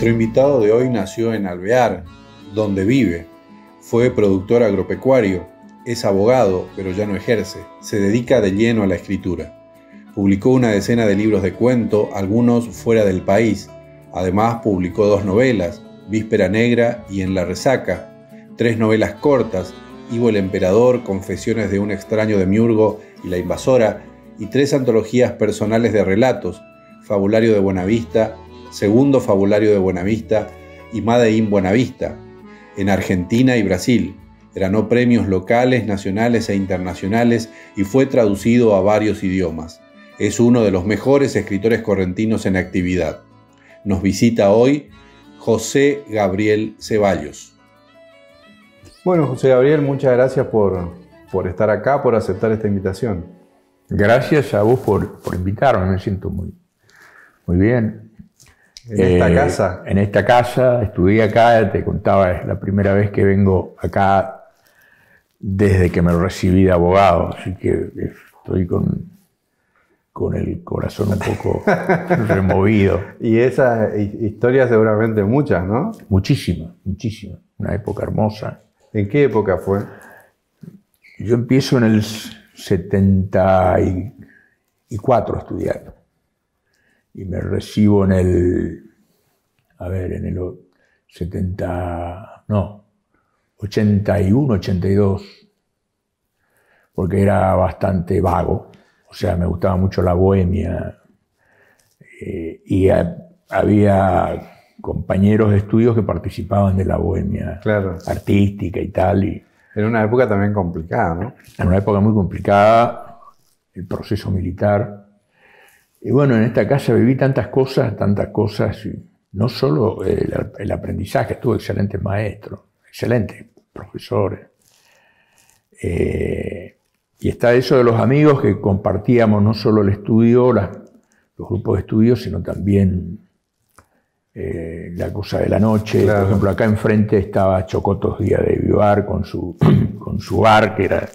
Nuestro invitado de hoy nació en Alvear, donde vive. Fue productor agropecuario, es abogado, pero ya no ejerce. Se dedica de lleno a la escritura. Publicó una decena de libros de cuento, algunos fuera del país. Además, publicó dos novelas, Víspera Negra y En la Resaca, tres novelas cortas, Ivo el Emperador, Confesiones de un extraño de Miurgo y La Invasora, y tres antologías personales de relatos, Fabulario de Buenavista segundo fabulario de Buenavista y Made in Buenavista, en Argentina y Brasil. Ganó premios locales, nacionales e internacionales y fue traducido a varios idiomas. Es uno de los mejores escritores correntinos en actividad. Nos visita hoy José Gabriel Ceballos. Bueno, José Gabriel, muchas gracias por, estar acá, por aceptar esta invitación. Gracias a vos por, invitarme, me siento muy, muy bien. En esta eh, casa. En esta casa, estudié acá, te contaba, es la primera vez que vengo acá desde que me recibí de abogado, así que estoy con, con el corazón un poco removido. Y esas historias seguramente muchas, ¿no? Muchísimas, muchísimas. Una época hermosa. ¿En qué época fue? Yo empiezo en el 74 estudiando y me recibo en el, a ver, en el 70, no, 81, 82, porque era bastante vago, o sea, me gustaba mucho la bohemia eh, y había compañeros de estudios que participaban de la bohemia artística y tal. Y, era una época también complicada, ¿no? en una época muy complicada, el proceso militar, y bueno, en esta casa viví tantas cosas, tantas cosas, no solo el, aprendizaje, estuvo excelente maestro, excelentes profesores. Eh, y está eso de los amigos que compartíamos no solo el estudio, los grupos de estudio, sino también eh, la cosa de la noche. Por ejemplo, acá enfrente estaba Chocotos Día de Vivar con su, con su bar, que era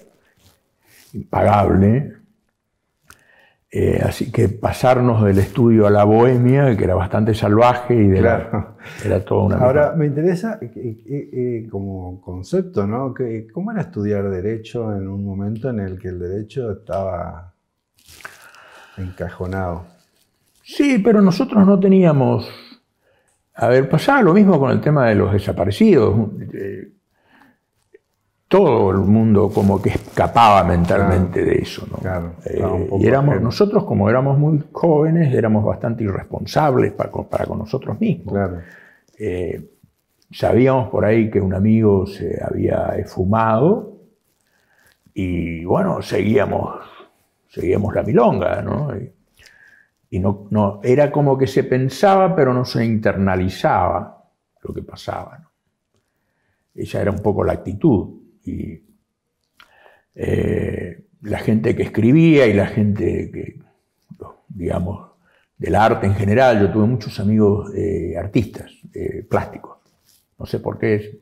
impagable. Eh, así que pasarnos del estudio a la bohemia, que era bastante salvaje y de era todo una... Ahora, me interesa eh, eh, como concepto, ¿no? ¿Cómo era estudiar derecho en un momento en el que el derecho estaba encajonado? Sí, pero nosotros no teníamos... A ver, pasaba lo mismo con el tema de los desaparecidos todo el mundo como que escapaba mentalmente de eso. ¿no? Eh, y nosotros como éramos muy jóvenes, éramos bastante irresponsables para, con nosotros mismos. Eh, sabíamos por ahí que un amigo se había fumado y bueno, seguíamos, seguíamos la milonga, ¿no? Y, no, no, era como que se pensaba, pero no se internalizaba lo que pasaba. Esa era un poco la actitud y eh, la gente que escribía y la gente que, digamos, del arte en general. Yo tuve muchos amigos eh, artistas eh, plásticos. No sé por qué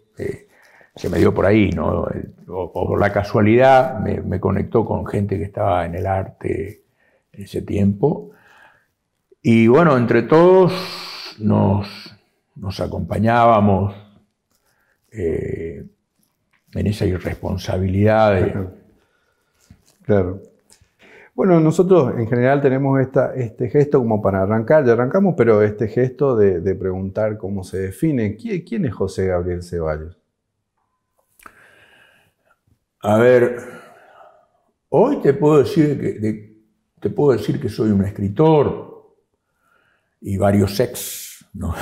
se me dio por ahí, ¿no? O, por la casualidad me, conectó con gente que estaba en el arte en ese tiempo. Y bueno, entre todos nos, nos acompañábamos en esa irresponsabilidad. Claro. Bueno, nosotros en general tenemos esta, este gesto como para arrancar, ya arrancamos, pero este gesto de, preguntar cómo se define. ¿Quién, es José Gabriel Ceballos? A ver, hoy te puedo decir que, te puedo decir que soy un escritor y varios ex. ¿no?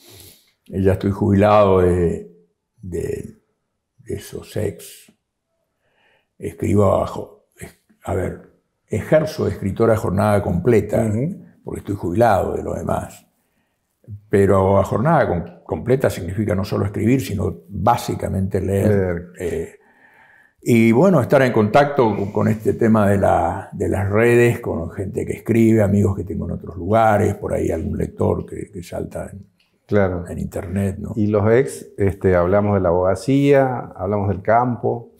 ya estoy jubilado de eso, sex. Escribo abajo. A ver, ejerzo de escritora a jornada completa, porque estoy jubilado de lo demás. Pero a jornada completa significa no solo escribir, sino básicamente leer. Eh, y bueno, estar en contacto con, este tema de, de, las redes, con gente que escribe, amigos que tengo en otros lugares, por ahí algún lector que, que salta en, Claro. En Internet, ¿no? Y los ex, este, hablamos de la abogacía, hablamos del campo.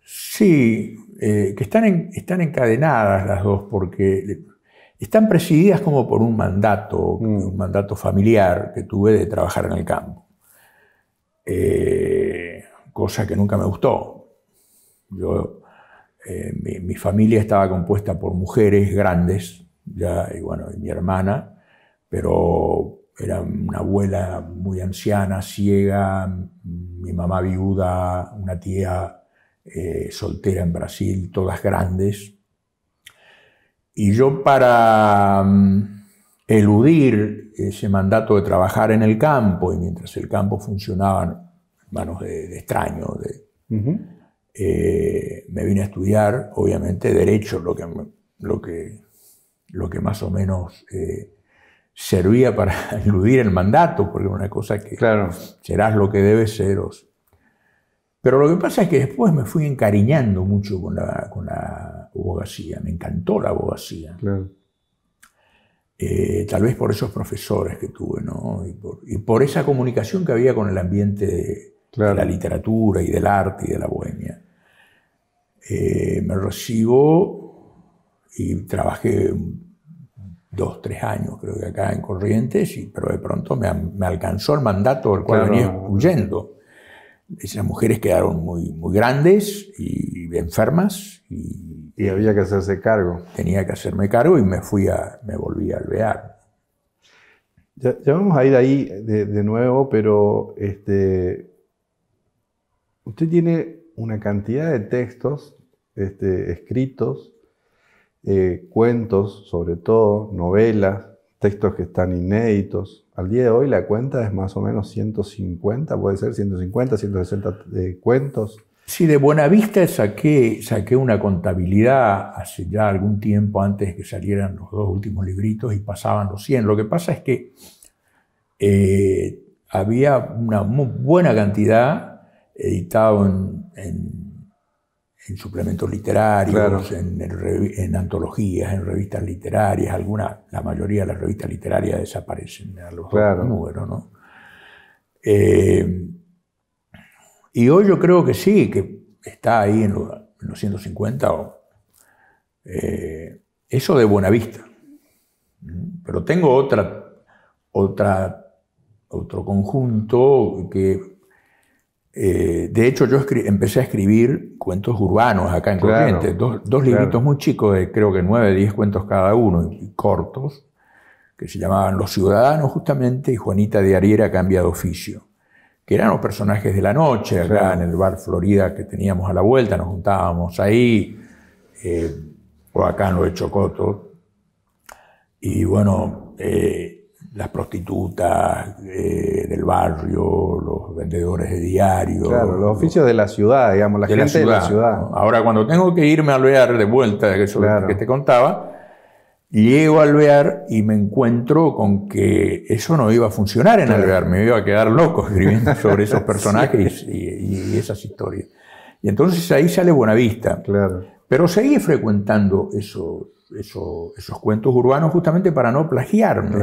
Sí, eh, que están, están encadenadas las dos porque están presididas como por un mandato, mm. un mandato familiar que tuve de trabajar en el campo. Eh, cosa que nunca me gustó. Yo, eh, mi, familia estaba compuesta por mujeres grandes, ya, y bueno, y mi hermana, pero era una abuela muy anciana, ciega, mi mamá viuda, una tía eh, soltera en Brasil, todas grandes. Y yo para mm, eludir ese mandato de trabajar en el campo, y mientras el campo funcionaba en manos de, extraños, eh, me vine a estudiar, obviamente, derecho, lo que, lo que, lo que más o menos... Eh, servía para eludir el mandato, porque una cosa que claro. serás lo que debes seros. Pero lo que pasa es que después me fui encariñando mucho con la, con la abogacía, me encantó la abogacía. Claro. Eh, tal vez por esos profesores que tuve, ¿no? Y por, esa comunicación que había con el ambiente de, la literatura y del arte y de la bohemia. Eh, me recibo y trabajé dos, tres años, creo que acá en Corrientes, pero de pronto me, alcanzó el mandato del cual venía huyendo. Esas mujeres quedaron muy, muy grandes y, enfermas. Y, había que hacerse cargo. Tenía que hacerme cargo y me fui a, me volví a alvear. Ya, vamos a ir ahí de, nuevo, pero este, usted tiene una cantidad de textos este, escritos eh, cuentos sobre todo, novelas, textos que están inéditos. Al día de hoy la cuenta es más o menos 150, puede ser 150, 160 de cuentos. si de Buenavista saqué, saqué una contabilidad hace ya algún tiempo antes de que salieran los dos últimos libritos y pasaban los 100. Lo que pasa es que eh, había una muy buena cantidad editado en en suplementos literarios, en, antologías, en revistas literarias, algunas, la mayoría de las revistas literarias desaparecen a los bueno eh, y hoy yo creo que sí, que está ahí en, los 150 o, eh, eso de buena vista. Pero tengo otra, otra, otro conjunto que eh, de hecho, yo empecé a escribir cuentos urbanos acá en Corrientes, dos, libritos muy chicos de creo que nueve, diez cuentos cada uno, cortos, que se llamaban Los Ciudadanos justamente y Juanita de Ariera cambia de oficio, que eran los personajes de la noche acá en el bar Florida que teníamos a la vuelta, nos juntábamos ahí, eh, o acá en lo de Chocoto, y bueno, eh, las prostitutas del barrio, los vendedores de diarios. Claro, los oficios de la ciudad, digamos, la gente de la ciudad. Ahora, cuando tengo que irme a Alvear de vuelta, eso lo que te contaba, llego a Alvear y me encuentro con que eso no iba a funcionar en Alvear, me iba a quedar loco escribiendo sobre esos personajes y, esas historias. Y entonces ahí sale Buenavista. Claro. Pero seguí frecuentando esos, cuentos urbanos justamente para no plagiarme.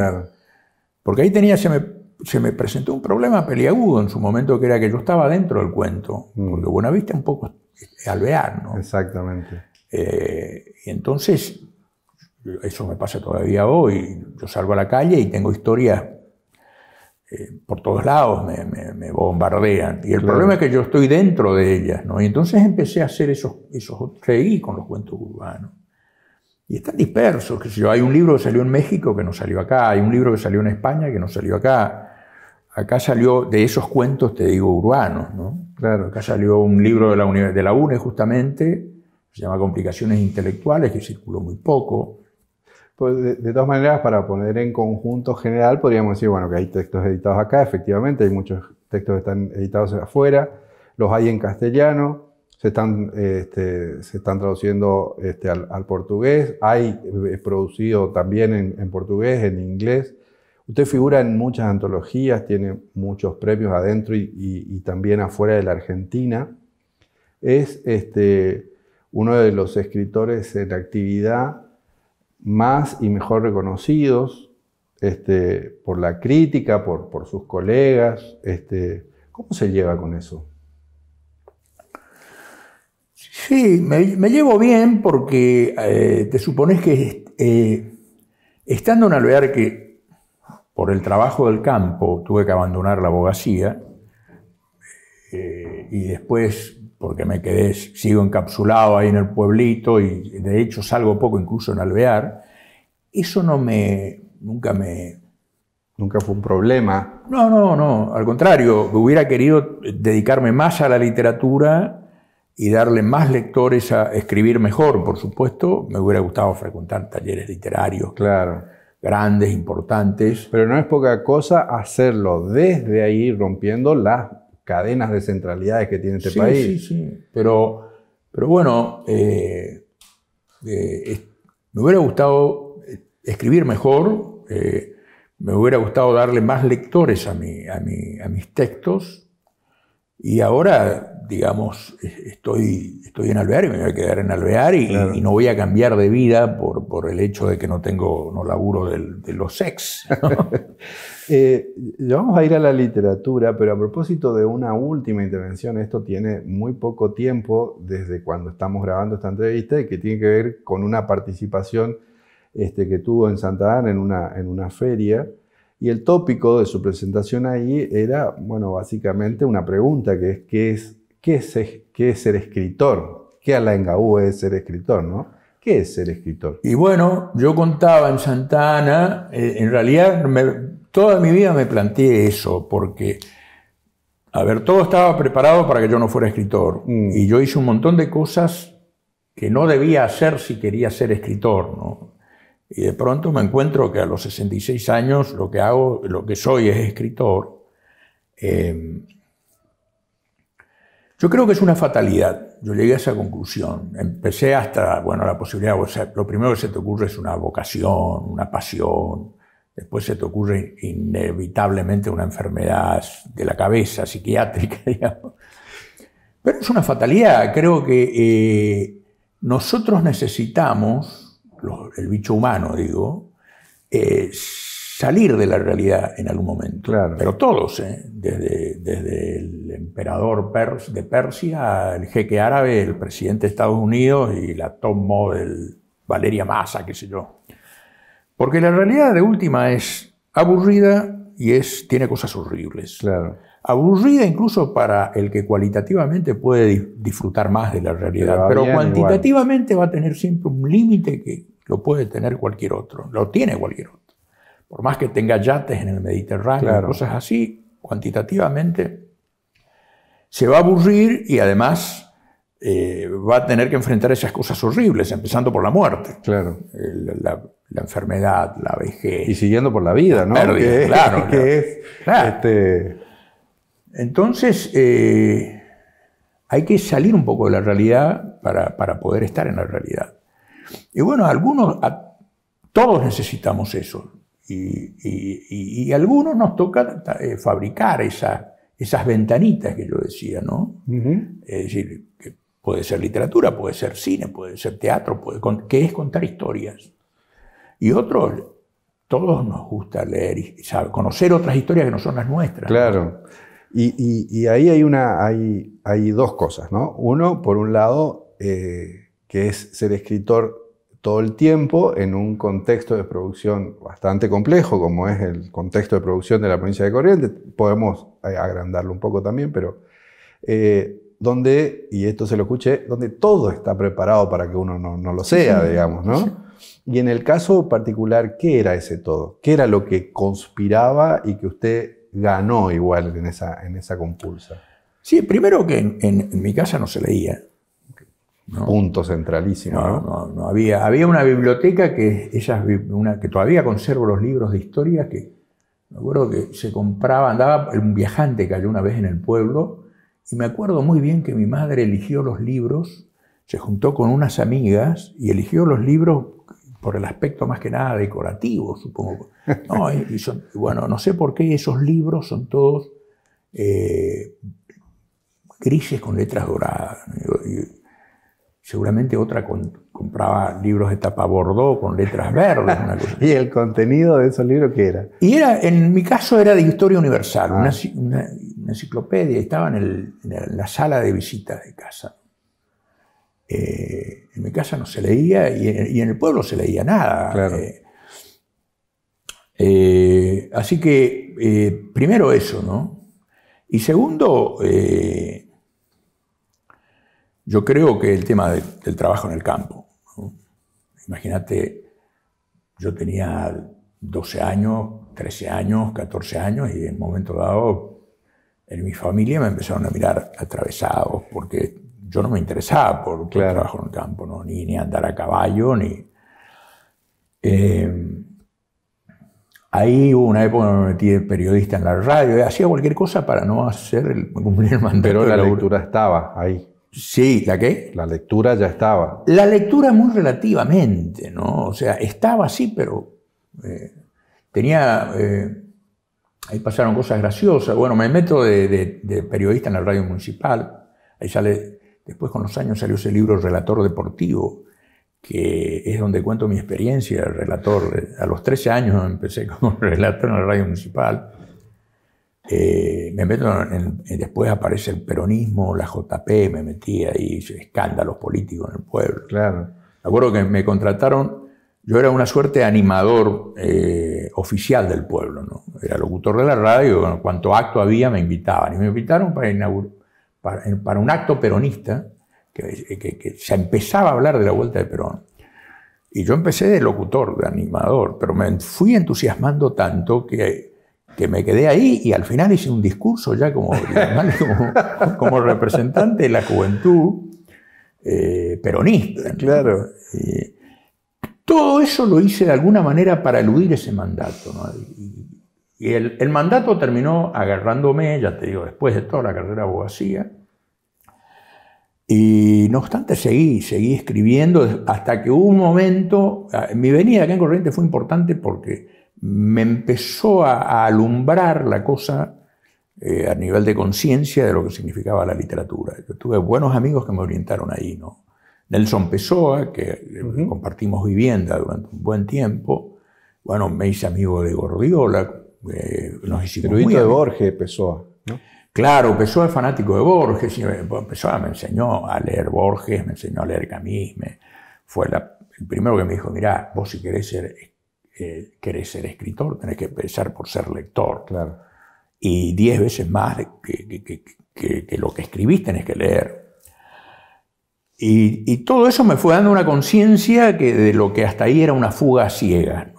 Porque ahí tenía, se me se me presentó un problema peliagudo en su momento, que era que yo estaba dentro del cuento, mm. buena vista un poco alvear, ¿no? Exactamente. Eh, y entonces, eso me pasa todavía hoy, yo salgo a la calle y tengo historias eh, por todos lados, me, bombardean. Y el problema es que yo estoy dentro de ellas, ¿no? Y entonces empecé a hacer esos, esos seguí con los cuentos urbanos. Y están dispersos, que hay un libro que salió en México que no salió acá, hay un libro que salió en España que no salió acá, acá salió de esos cuentos, te digo, urbanos, ¿no? Claro. Acá salió un libro de la, UNE, de la justamente, se llama Complicaciones Intelectuales, que circuló muy poco. Pues de, todas maneras, para poner en conjunto general, podríamos decir, bueno, que hay textos editados acá, efectivamente, hay muchos textos que están editados afuera, los hay en castellano, se están, este, se están traduciendo este, al, portugués, hay eh, producido también en portugués, en inglés, Usted figura en muchas antologías, tiene muchos premios adentro y, también afuera de la Argentina. Es este, uno de los escritores en actividad más y mejor reconocidos este, por la crítica, por, por sus colegas. Este, ¿Cómo se lleva con eso? Sí, me, llevo bien porque eh, te supones que eh, estando en un lugar que por el trabajo del campo tuve que abandonar la abogacía eh, y después, porque me quedé, sigo encapsulado ahí en el pueblito y de hecho salgo poco incluso en Alvear, eso no me, nunca me... Nunca fue un problema. No, no, no, al contrario, hubiera querido dedicarme más a la literatura y darle más lectores a escribir mejor, por supuesto, me hubiera gustado frecuentar talleres literarios. Claro grandes, importantes. Pero no es poca cosa hacerlo desde ahí, rompiendo las cadenas de centralidades que tiene este país. Sí, sí, pero, pero bueno, eh, eh, me hubiera gustado escribir mejor, eh, me hubiera gustado darle más lectores a, a mis textos, y ahora digamos, estoy, estoy en Alvear y me voy a quedar en Alvear y, no voy a cambiar de vida por, por, el hecho de que no tengo, no laburo de los sex. Eh, vamos a ir a la literatura, pero a propósito de una última intervención, esto tiene muy poco tiempo desde cuando estamos grabando esta entrevista y que tiene que ver con una participación este, que tuvo en Santa Ana en una, en una feria. Y el tópico de su presentación ahí era, bueno, básicamente una pregunta que es, ¿qué es ¿qué es, e-, qué es ser escritor? ¿Qué engaú es ser escritor, no? ¿Qué es ser escritor? Y bueno, yo contaba en Santa Ana, eh, en realidad toda mi vida me planteé eso, porque, a ver, todo estaba preparado para que yo no fuera escritor. Mm. Y yo hice un montón de cosas que no debía hacer si quería ser escritor, ¿no? Y de pronto me encuentro que a los 66 años lo que hago, lo que soy es escritor. Eh, yo creo que es una fatalidad. Yo llegué a esa conclusión. Empecé hasta, bueno, la posibilidad, o lo primero que se te ocurre es una vocación, una pasión. Después se te ocurre inevitablemente una enfermedad de la cabeza, psiquiátrica, digamos. Pero es una fatalidad. Creo que eh, nosotros necesitamos, el bicho humano, digo, eh, salir de la realidad en algún momento. Pero todos, ¿eh? desde, desde, el emperador Pers de Persia, el jeque árabe, el presidente de Estados Unidos y la top model Valeria Massa, qué sé yo. Porque la realidad de última es aburrida y es, tiene cosas horribles. Aburrida incluso para el que cualitativamente puede disfrutar más de la realidad, pero, cuantitativamente va a tener siempre un límite que lo puede tener cualquier otro, lo tiene cualquier otro por más que tenga yates en el Mediterráneo, y cosas así, cuantitativamente, se va a aburrir y además eh, va a tener que enfrentar esas cosas horribles, empezando por la muerte. La, enfermedad, la vejez. Y siguiendo por la vida, ¿no? claro. Entonces, hay que salir un poco de la realidad para, poder estar en la realidad. Y bueno, algunos, todos necesitamos eso. Y, y, algunos nos toca eh, fabricar esa, esas ventanitas que yo decía, ¿no? Es decir, puede ser literatura, puede ser cine, puede ser teatro, puede, que es contar historias. Y otros, todos nos gusta leer y conocer otras historias que no son las nuestras. Claro. Y, ahí hay, una, hay, hay dos cosas, ¿no? Uno, por un lado, eh, que es ser escritor todo el tiempo en un contexto de producción bastante complejo, como es el contexto de producción de la provincia de Corrientes. Podemos eh, agrandarlo un poco también, pero eh, donde, y esto se lo escuché, donde todo está preparado para que uno no, lo sea, digamos, ¿no? Y en el caso particular, ¿qué era ese todo? ¿Qué era lo que conspiraba y que usted ganó igual en esa, en esa compulsa? Sí, primero que en mi casa no se leía. Punto centralísimo. No, había. Había una biblioteca que una, que todavía conservo los libros de historia que me acuerdo que se compraba, andaba un viajante cayó una vez en el pueblo y me acuerdo muy bien que mi madre eligió los libros, se juntó con unas amigas y eligió los libros por el aspecto más que nada decorativo, supongo. No, y, bueno, no sé por qué esos libros son todos eh, grises con letras doradas seguramente otra compraba libros de tapa bordó con letras verdes. ¿Y el contenido de esos libros qué era? Y era, en mi caso era de historia universal, ah. una, enciclopedia, estaba en, la sala de visita de casa. Eh, en mi casa no se leía y en, el pueblo se leía nada. Eh, eh, así que, primero eso, ¿no? Y segundo, yo creo que el tema del trabajo en el campo. Imagínate, yo tenía 12 años, 13 años, 14 años y en un momento dado en mi familia me empezaron a mirar atravesados porque yo no me interesaba por, el trabajo en el campo, ni, andar a caballo, ni... Eh, ahí hubo una época donde me metí de periodista en la radio, hacía cualquier cosa para no hacer el, cumplir el mandato. Pero la lectura estaba ahí. Sí, ¿la La lectura ya estaba. La lectura muy relativamente, ¿no? O sea, estaba así, pero eh, tenía... Eh, ahí pasaron cosas graciosas. Bueno, me meto de, periodista en la radio municipal. Ahí sale, después con los años salió ese libro Relator Deportivo, que es donde cuento mi experiencia de relator. A los 13 años empecé como relator en la radio municipal. Eh, me meto en, después aparece el peronismo, la JP, me metí ahí, escándalos políticos en el pueblo. Claro. Me acuerdo que me contrataron, yo era una suerte de animador eh, oficial del pueblo, ¿no? Era locutor de la radio, cuanto acto había me invitaban. Y me invitaron para, para, un acto peronista que se empezaba a hablar de la vuelta de Perón. Y yo empecé de locutor, de animador, pero me fui entusiasmando tanto que que me quedé ahí y al final hice un discurso ya como, como, representante de la juventud eh, peronista. Claro. Eh, todo eso lo hice de alguna manera para eludir ese mandato. Y, el, mandato terminó agarrándome, ya te digo, después de toda la carrera abogacía. Y no obstante, seguí, seguí escribiendo hasta que hubo un momento. Ah, mi venida acá en Corrientes fue importante porque me empezó a, alumbrar la cosa eh, a nivel de conciencia de lo que significaba la literatura. tuve buenos amigos que me orientaron ahí, ¿no? Nelson Pessoa, que eh, compartimos vivienda durante un buen tiempo, bueno, me hice amigo de Gordiola, eh, nos muy de Borges, Pessoa. Claro, Pessoa es fanático de Borges, eh, Pessoa me enseñó a leer Borges, me enseñó a leer Camis. fue el primero que me dijo, mira, vos si querés ser eh, querés ser escritor, tenés que empezar por ser lector. Claro. Y diez veces más que, lo que escribís tenés que leer. Y, todo eso me fue dando una conciencia que de lo que hasta ahí era una fuga ciega.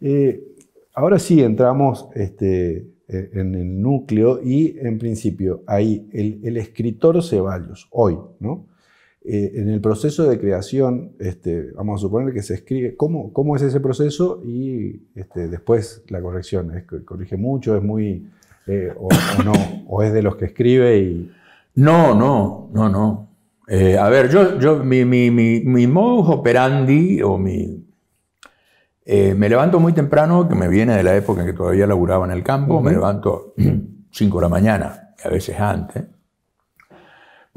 Eh, ahora sí entramos este, en el núcleo y en principio ahí el escritor Ceballos, hoy, ¿no? Eh, en el proceso de creación, este, vamos a suponer que se escribe, ¿cómo, es ese proceso? Y este, después la corrección, ¿es corrige mucho? ¿Es muy... Eh, o, no? es de los que escribe y...? No, no, no, no. Eh, a ver, yo, yo mi, mi, mi, mi modus operandi o mi... me levanto muy temprano, que me viene de la época en que todavía laburaba en el campo, me levanto 5 de la mañana, a veces antes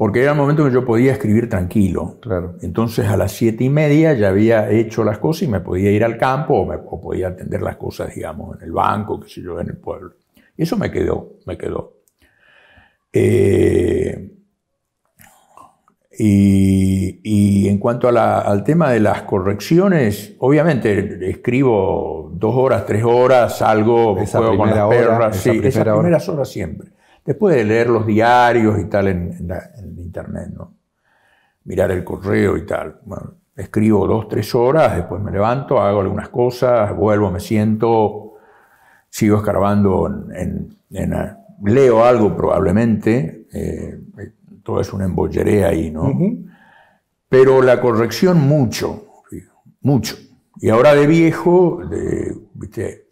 porque era el momento que yo podía escribir tranquilo. Claro. Entonces a las siete y media ya había hecho las cosas y me podía ir al campo o, me, podía atender las cosas, digamos, en el banco, qué sé yo, en el pueblo. Y eso me quedó, me quedó. Eh, y, en cuanto al tema de las correcciones, obviamente escribo dos horas, tres horas, salgo, puedo juego con las perras, esa horas siempre. Después de leer los diarios y tal en, internet, ¿no? mirar el correo y tal. Bueno, escribo dos, tres horas, después me levanto, hago algunas cosas, vuelvo, me siento, sigo escarbando en... Eh, leo algo probablemente, eh, todo es una embolleré ahí, ¿no? Pero la corrección mucho, mucho. Y ahora de viejo, de, viste,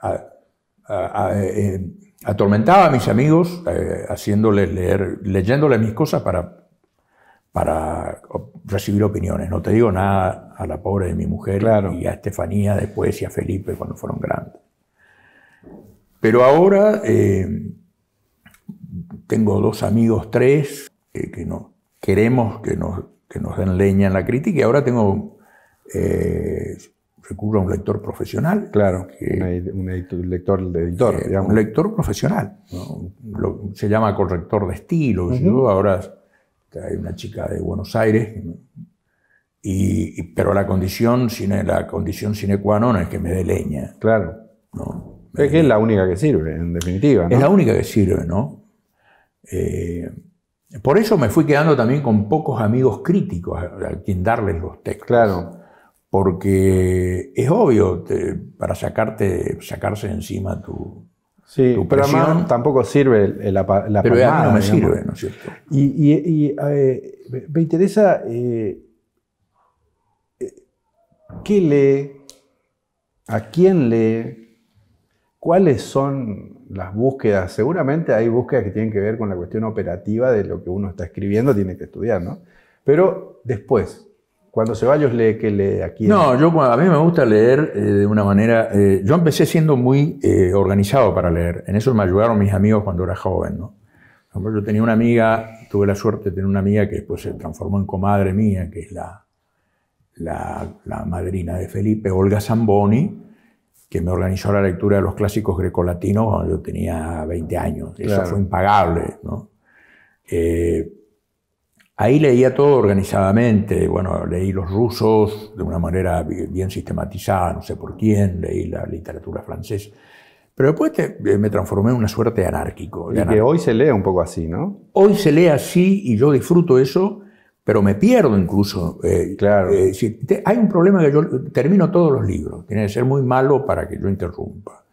a, eh, atormentaba a mis amigos eh, haciéndoles leer, leyéndoles mis cosas para, para recibir opiniones. No te digo nada a la pobre de mi mujer claro. y a Estefanía después y a Felipe cuando fueron grandes. Pero ahora eh, tengo dos amigos, tres, eh, que no, queremos que nos, que nos den leña en la crítica y ahora tengo recurre a un lector profesional. Claro, que, un, lector de editor, eh, digamos. Un lector profesional. se llama corrector de estilo. ahora hay una chica de Buenos Aires, y, pero la condición, sine, la condición qua non es que me dé leña. Claro. ¿no? Es que es la única que sirve, en definitiva. Es la única que sirve, ¿no? Eh, por eso me fui quedando también con pocos amigos críticos a quien darles los textos. Claro porque es obvio para sacarte, sacarse encima tu, sí, tampoco sirve la, la pero no me sirve, ¿no es cierto? Y, eh, me interesa eh, qué lee, a quién lee, cuáles son las búsquedas. Seguramente hay búsquedas que tienen que ver con la cuestión operativa de lo que uno está escribiendo, tiene que estudiar, ¿no? Pero después, cuando yo lee, que lee aquí? No, yo, a mí me gusta leer eh, de una manera... Eh, yo empecé siendo muy eh, organizado para leer. En eso me ayudaron mis amigos cuando era joven. ¿no? Yo tenía una amiga, tuve la suerte de tener una amiga que después se transformó en comadre mía, que es la, la, madrina de Felipe, Olga Zamboni, que me organizó la lectura de los clásicos grecolatinos cuando yo tenía 20 años. Eso fue impagable. ¿no? Ahí leía todo organizadamente, bueno, leí los rusos de una manera bien sistematizada, no sé por quién, leí la literatura francesa, pero después eh, me transformé en una suerte de anárquico. y que hoy se lee un poco así, ¿no? Hoy se lee así y yo disfruto eso, pero me pierdo incluso. Eh, claro. Eh, hay un problema que yo termino todos los libros, tiene que ser muy malo para que yo interrumpa.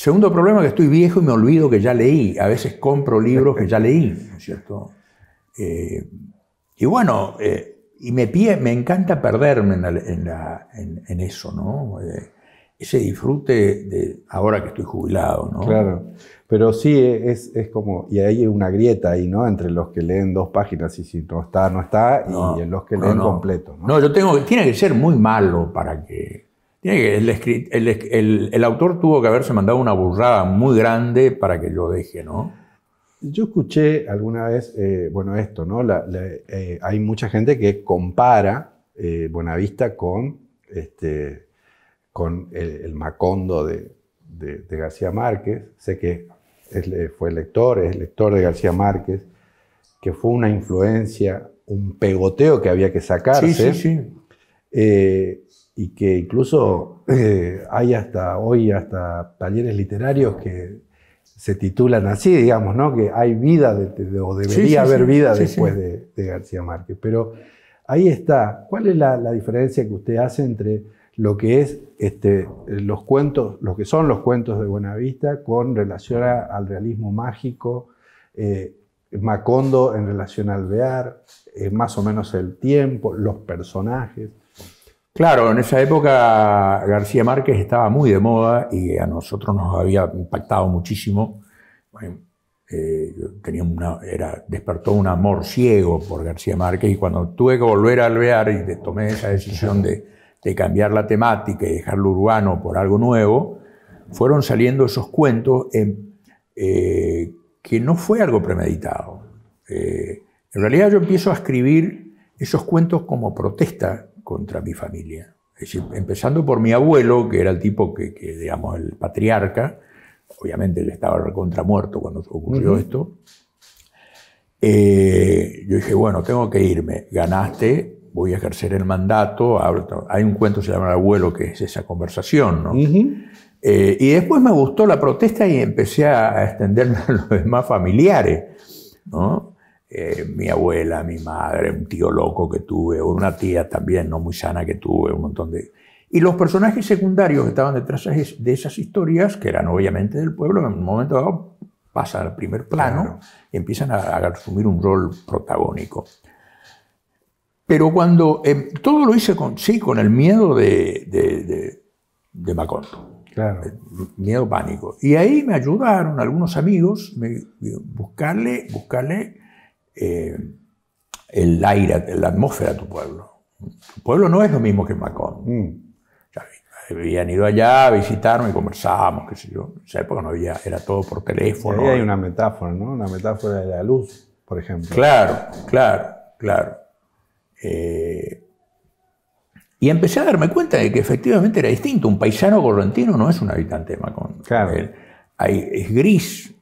Segundo problema, que estoy viejo y me olvido que ya leí. A veces compro libros que ya leí, ¿no es cierto? Eh, y bueno, eh, y me, me encanta perderme en, eso, ¿no? Eh, ese disfrute de ahora que estoy jubilado, ¿no? Claro, pero sí es, como, y hay una grieta ahí, ¿no? Entre los que leen dos páginas y si no está, no está, y los que leen completo. ¿no? yo tengo, tiene que ser muy malo para que el, autor tuvo que haberse mandado una burrada muy grande para que lo deje, ¿no? Yo escuché alguna vez, eh, bueno, esto, ¿no? Eh, hay mucha gente que compara eh, Buenavista con, este, el, Macondo de, García Márquez. Sé que fue lector, es lector de García Márquez, que fue una influencia, un pegoteo que había que sacarse. Sí, sí, sí y que incluso eh, hay hasta hoy hasta talleres literarios que se titulan así, digamos, ¿no? Que hay vida o debería haber vida después de, García Márquez. Pero ahí está. ¿Cuál es la, diferencia que usted hace entre lo que es este, los cuentos, lo que son los cuentos de Buenavista con relación al realismo mágico, eh, Macondo en relación al Bear, eh, más o menos el tiempo, los personajes? Claro, en esa época García Márquez estaba muy de moda y a nosotros nos había impactado muchísimo. Eh, tenía una, despertó un amor ciego por García Márquez y cuando tuve que volver a alvear y tomé esa decisión de, cambiar la temática y dejarlo urbano por algo nuevo, fueron saliendo esos cuentos eh, que no fue algo premeditado. Eh, en realidad yo empiezo a escribir esos cuentos como protesta contra mi familia. empezando por mi abuelo, que era el tipo que, digamos, el patriarca, obviamente él estaba muerto cuando ocurrió esto. Eh, yo dije, bueno, tengo que irme. Ganaste, voy a ejercer el mandato. hay un cuento que se llama El abuelo, que es esa conversación, ¿no? Eh, y después me gustó la protesta y empecé a extenderme a los demás familiares, ¿no? Eh, mi abuela, mi madre, un tío loco que tuve, una tía también no muy sana que tuve, un montón de... Y los personajes secundarios que estaban detrás de esas historias, que eran obviamente del pueblo, en un momento dado pasan al primer plano y empiezan a, asumir un rol protagónico. Pero cuando... Em, todo lo hice con, sí, con el miedo de, de, de, Claro. Miedo, pánico. Y ahí me ayudaron algunos amigos, me, buscarle, buscarle eh, el aire, la atmósfera de tu pueblo. Tu pueblo no es lo mismo que Macón. Mm. Habían ido allá, visitaron y conversábamos, qué sé yo. En esa época no había, era todo por teléfono. hay una metáfora, ¿no? Una metáfora de la luz, por ejemplo. Claro, claro, claro. Eh, y empecé a darme cuenta de que efectivamente era distinto. Un paisano correntino no es un habitante de Macón. Claro. es gris,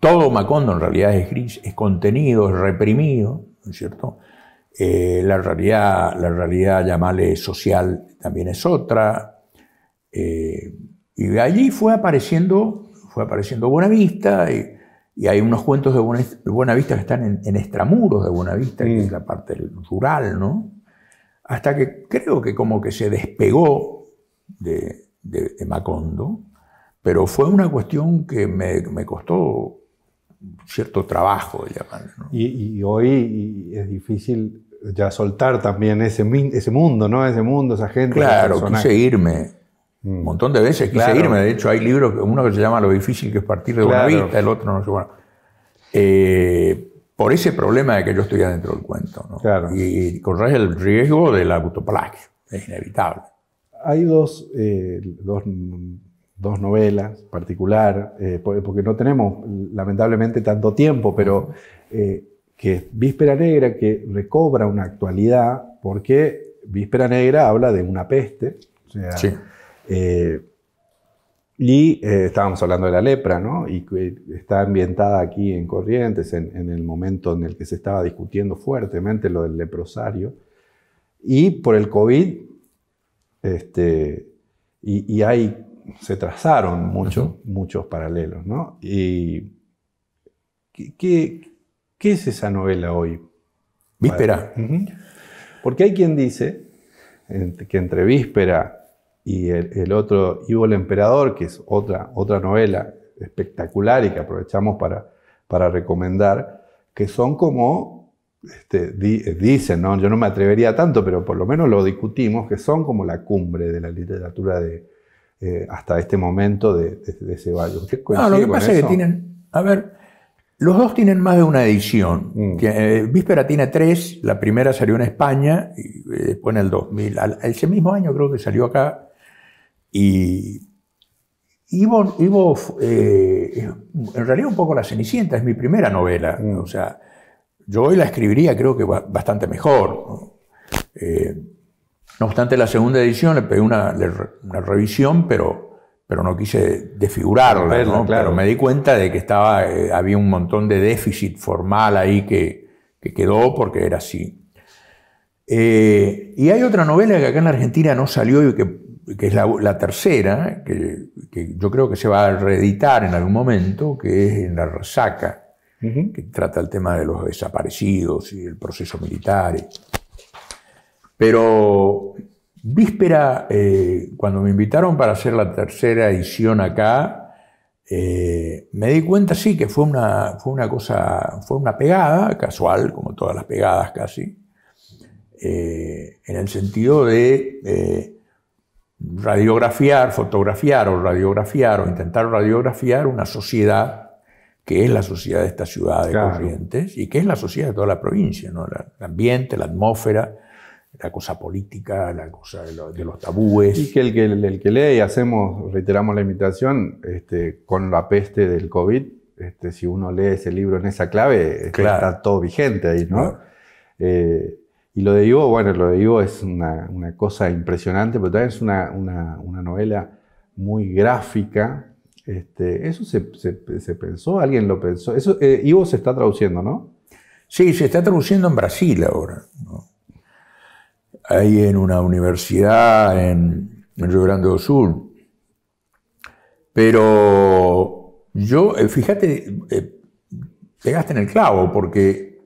todo Macondo en realidad es gris, es contenido, es reprimido, ¿no es cierto? Eh, la realidad, la realidad, llamale social, también es otra. Eh, y y allí fue apareciendo, fue apareciendo Buenavista, y, hay unos cuentos de, Buenavista que están en, extramuros de Buenavista, que mm. es la parte rural, ¿no? Hasta que creo que como que se despegó de, de Macondo, pero fue una cuestión que me, me costó cierto trabajo, Y, hoy es difícil ya soltar también ese, ese mundo, ¿no? Ese mundo, esa gente. Claro, quise irme. Mm. Un montón de veces quise irme. De hecho, hay libros, uno que se llama Lo difícil que es partir de una vista, el otro no sé. Bueno, eh, por ese problema de que yo estoy adentro del cuento, Y, con corres el riesgo del autoplagio. Es inevitable. Hay dos, eh, dos dos novelas particular, eh, porque no tenemos lamentablemente tanto tiempo, pero eh, que es Víspera Negra, que recobra una actualidad, porque Víspera Negra habla de una peste, eh, y estábamos hablando de la lepra, ¿no? Y está ambientada aquí en Corrientes, en, el momento en el que se estaba discutiendo fuertemente lo del leprosario, y por el COVID, este, y hay se trazaron muchos, muchos paralelos, ¿no? Y, ¿qué, ¿qué, es esa novela hoy? Víspera. Porque hay quien dice que entre Víspera y el, otro Ivo el Emperador, que es otra, otra novela espectacular y que aprovechamos para, para recomendar, que son como, este, eh, dicen, ¿no? yo no me atrevería tanto, pero por lo menos lo discutimos, que son como la cumbre de la literatura de, eh, hasta este momento de, ese de no, lo que pasa es que tienen, a ver, los dos tienen más de una edición. Mm. Eh, Víspera tiene tres, la primera salió en España, y eh, después en el 2000, ese mismo año creo que salió acá, y Ivo, en realidad un poco La Cenicienta, es mi primera novela, mm. o sea, yo hoy la escribiría creo que bastante mejor. No obstante, la segunda edición le pedí una, revisión, pero, no quise desfigurarla. claro. me di cuenta de que estaba, eh, había un montón de déficit formal ahí que, quedó porque era así. Eh, y hay otra novela que acá en la Argentina no salió y que, es la, tercera, que, yo creo que se va a reeditar en algún momento, que es En la resaca, que trata el tema de los desaparecidos y el proceso militar. Pero víspera, eh, cuando me invitaron para hacer la tercera edición acá, eh, me di cuenta, sí, que fue una, cosa, fue una pegada, casual, como todas las pegadas casi, eh, en el sentido de radiografiar, fotografiar o radiografiar o intentar radiografiar una sociedad que es la sociedad de esta ciudad de Corrientes y que es la sociedad de toda la provincia, el ambiente, la atmósfera, la cosa política, la cosa de, los tabúes. Y que el, que el, que lee, y hacemos, reiteramos la invitación, este, con la peste del COVID, este, si uno lee ese libro en esa clave, este, está todo vigente ahí, ¿no? Eh, y lo de Ivo, bueno, lo de Ivo es una, cosa impresionante, pero también es una, novela muy gráfica. eso se, pensó, alguien lo pensó. Eso, eh, Ivo se está traduciendo, ¿no? Sí, se está traduciendo en Brasil ahora. ¿no? ahí en una universidad en, Río Grande do Sul. Pero yo, eh, fíjate, eh, pegaste en el clavo, porque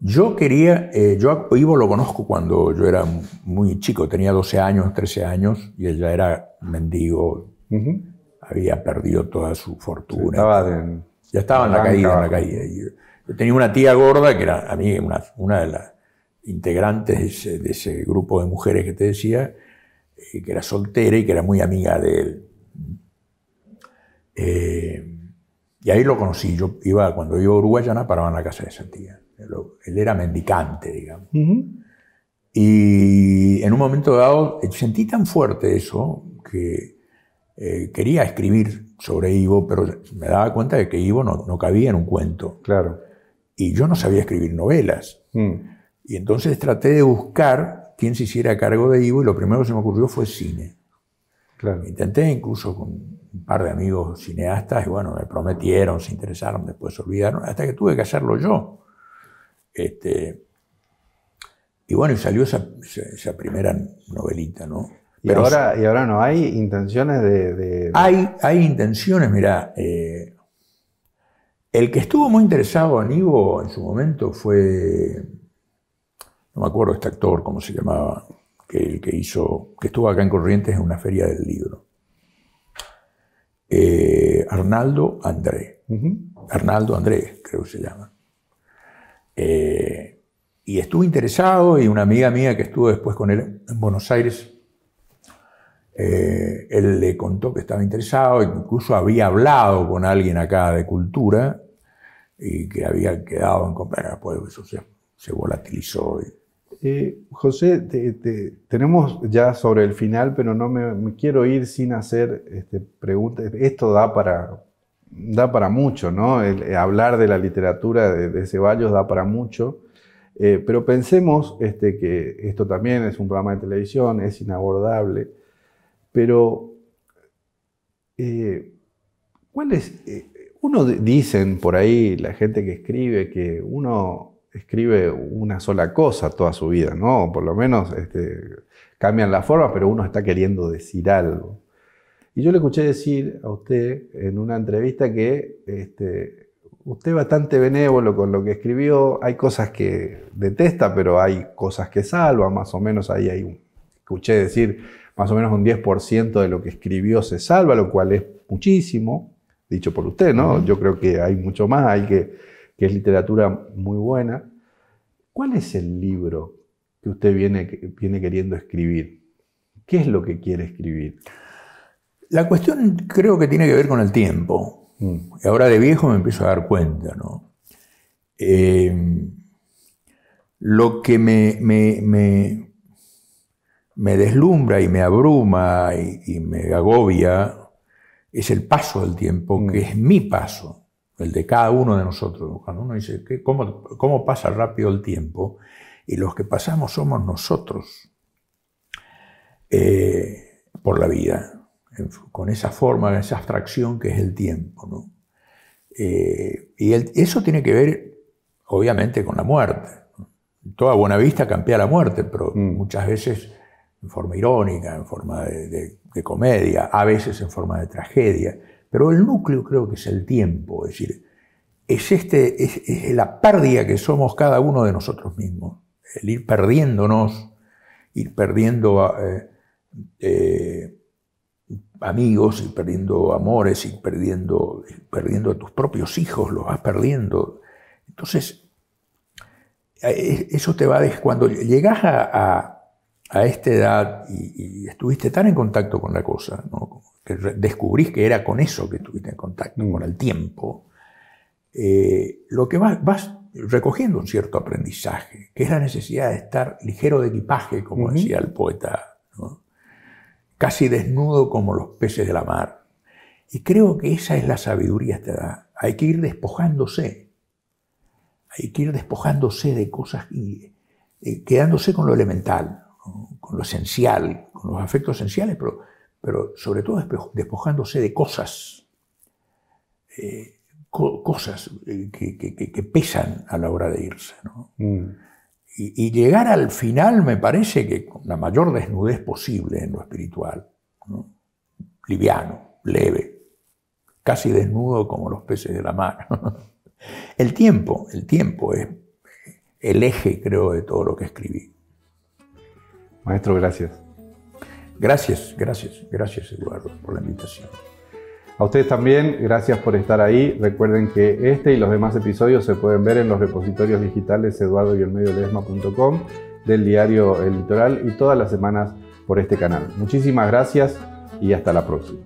yo quería, eh, yo a Ivo lo conozco cuando yo era muy chico, tenía 12 años, 13 años, y él ya era mendigo, había perdido toda su fortuna. ya estaba en la caída, en la tenía una tía gorda que era a mí una de las integrantes de ese, grupo de mujeres que te decía, eh, que era soltera y que era muy amiga de él. Eh, y ahí lo conocí. Yo iba, cuando iba a Uruguayana, paraba en la casa de esa Él, era mendicante, digamos. Y en un momento dado eh, sentí tan fuerte eso que quería escribir sobre Ivo, pero me daba cuenta de que Ivo no, cabía en un cuento. Claro. Y yo no sabía escribir novelas. Mm. Y entonces traté de buscar quién se hiciera cargo de Ivo y lo primero que se me ocurrió fue cine. Intenté incluso con un par de amigos cineastas y bueno, me prometieron, se interesaron, después se olvidaron, hasta que tuve que hacerlo yo. Este, y bueno, y salió esa, primera novelita, ¿no? Pero ahora, y ahora no hay intenciones de... Hay, hay intenciones, mira, eh, el que estuvo muy interesado en Ivo en su momento fue no me acuerdo de este actor, como se llamaba, que, el que hizo, que estuvo acá en Corrientes en una feria del libro. Eh, Arnaldo Andrés, Arnaldo Andrés, creo que se llama. Eh, y estuvo interesado y una amiga mía que estuvo después con él en Buenos Aires, eh, él le contó que estaba interesado, incluso había hablado con alguien acá de cultura y que había quedado en bueno, pues eso se, se volatilizó. Y, eh, José, tenemos ya sobre el final, pero no me, quiero ir sin hacer este, preguntas. Esto da para, da para mucho, ¿no? Eh, hablar de la literatura de, Ceballos da para mucho. Eh, pero pensemos este, que esto también es un programa de televisión, es inabordable. Pero, eh, ¿cuál es? uno dicen por ahí, la gente que escribe, que uno escribe una sola cosa toda su vida, ¿no? Por lo menos este, cambian la forma, pero uno está queriendo decir algo. Y yo le escuché decir a usted en una entrevista que este, usted es bastante benévolo con lo que escribió, hay cosas que detesta, pero hay cosas que salva, más o menos ahí hay un, escuché decir, más o menos un 10% de lo que escribió se salva, lo cual es muchísimo, dicho por usted, ¿no? Yo creo que hay mucho más, hay que que es literatura muy buena. ¿Cuál es el libro que usted viene, viene queriendo escribir? ¿Qué es lo que quiere escribir? La cuestión creo que tiene que ver con el tiempo. Mm. ahora de viejo me empiezo a dar cuenta, eh, lo que me, me, me, deslumbra y me abruma y, y, me agobia es el paso del tiempo, mm. que es mi paso el de cada uno de nosotros. Cuando uno dice, ¿cómo, pasa rápido el tiempo? Y los que pasamos somos nosotros eh, por la vida, con esa forma, esa abstracción que es el tiempo. ¿no? Eh, y eso tiene que ver, obviamente, con la muerte. Toda buena vista campea la muerte, pero mm. muchas veces en forma irónica, en forma de comedia, a veces en forma de tragedia pero el núcleo creo que es el tiempo, es decir, es, este, es, la pérdida que somos cada uno de nosotros mismos, el ir perdiéndonos, ir perdiendo eh, eh, amigos, ir perdiendo amores, ir perdiendo, perdiendo a tus propios hijos, los vas perdiendo. Entonces, eh, eso te va desde cuando llegas a, esta edad y, y, estuviste tan en contacto con la cosa, ¿no? que descubrís que era con eso que estuviste en contacto, mm. con el tiempo, eh, lo que vas, recogiendo un cierto aprendizaje, que es la necesidad de estar ligero de equipaje, como decía el poeta, casi desnudo como los peces de la mar. Y creo que esa es la sabiduría te da. Hay que ir despojándose, hay que ir despojándose de cosas y eh, quedándose con lo elemental, con lo esencial, con los afectos esenciales, pero pero sobre todo despojándose de cosas, eh, cosas eh, que, pesan a la hora de irse. Mm. Y, llegar al final me parece que con la mayor desnudez posible en lo espiritual, liviano, leve, casi desnudo como los peces de la mar. el tiempo, el tiempo es el eje, creo, de todo lo que escribí. Maestro, gracias. Gracias, gracias, gracias Eduardo por la invitación. A ustedes también, gracias por estar ahí. Recuerden que este y los demás episodios se pueden ver en los repositorios digitales eduardoyolmediolesma.com del diario El Litoral y todas las semanas por este canal. Muchísimas gracias y hasta la próxima.